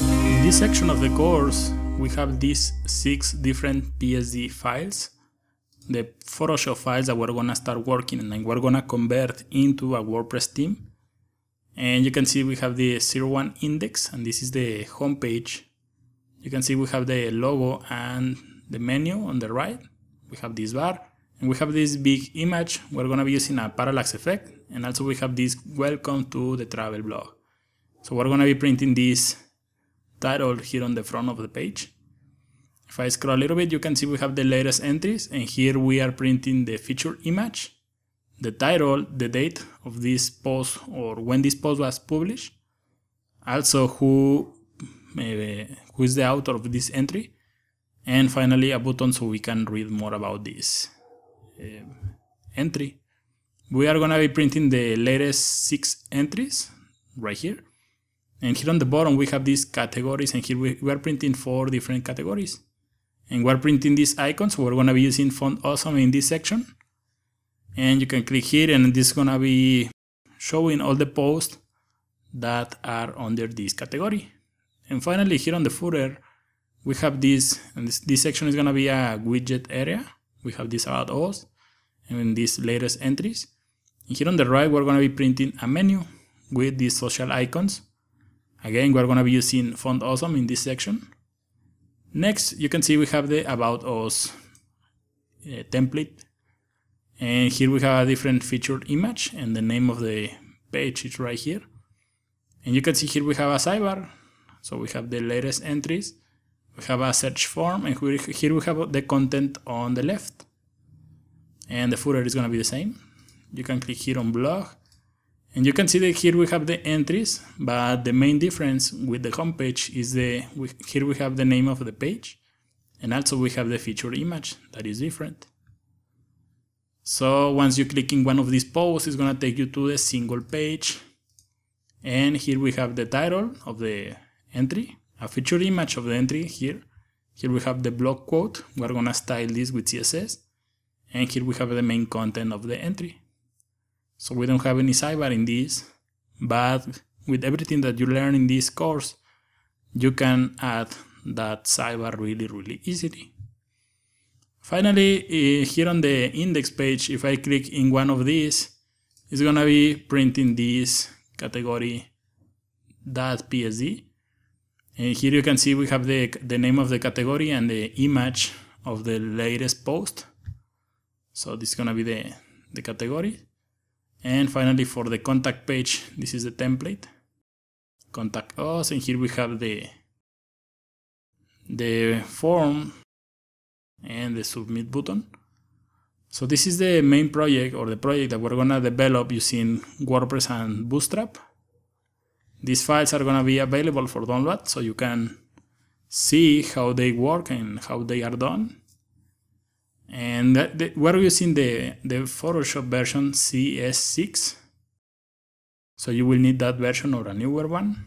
In this section of the course, we have these six different PSD files, the Photoshop files that we're gonna start working and then we're gonna convert into a WordPress theme. And you can see we have the 01 index and this is the home page. You can see we have the logo and the menu on the right. We have this bar and we have this big image. We're gonna be using a parallax effect and also we have this welcome to the travel blog. So we're gonna be printing this title here on the front of the page. If I scroll a little bit, you can see we have the latest entries and here we are printing the featured image, the title, the date of this post or when this post was published, also who, maybe who is the author of this entry, and finally a button so we can read more about this uh, entry. We are gonna be printing the latest six entries right here and here on the bottom, we have these categories and here we, we are printing four different categories. And we're printing these icons. We're gonna be using Font Awesome in this section. And you can click here and this is gonna be showing all the posts that are under this category. And finally, here on the footer, we have this, and this, this section is gonna be a widget area. We have this about us and these latest entries. And here on the right, we're gonna be printing a menu with these social icons. Again, we're going to be using Font Awesome in this section. Next, you can see we have the About Us uh, template. And here we have a different featured image and the name of the page is right here. And you can see here we have a sidebar. So we have the latest entries. We have a search form and here we have the content on the left. And the footer is going to be the same. You can click here on blog and you can see that here we have the entries, but the main difference with the homepage is the we, here we have the name of the page, and also we have the featured image that is different. So once you click in one of these posts, it's gonna take you to the single page. And here we have the title of the entry, a featured image of the entry here. Here we have the block quote. We're gonna style this with CSS. And here we have the main content of the entry. So we don't have any sidebar in this, but with everything that you learn in this course, you can add that sidebar really, really easily. Finally, eh, here on the index page, if I click in one of these, it's gonna be printing this category .psd. And here you can see we have the, the name of the category and the image of the latest post. So this is gonna be the, the category. And finally for the contact page, this is the template. Contact us oh, and here we have the, the form and the submit button. So this is the main project or the project that we're gonna develop using WordPress and Bootstrap. These files are gonna be available for download so you can see how they work and how they are done and that, that, we're using the, the Photoshop version CS6 so you will need that version or a newer one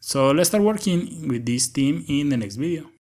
so let's start working with this theme in the next video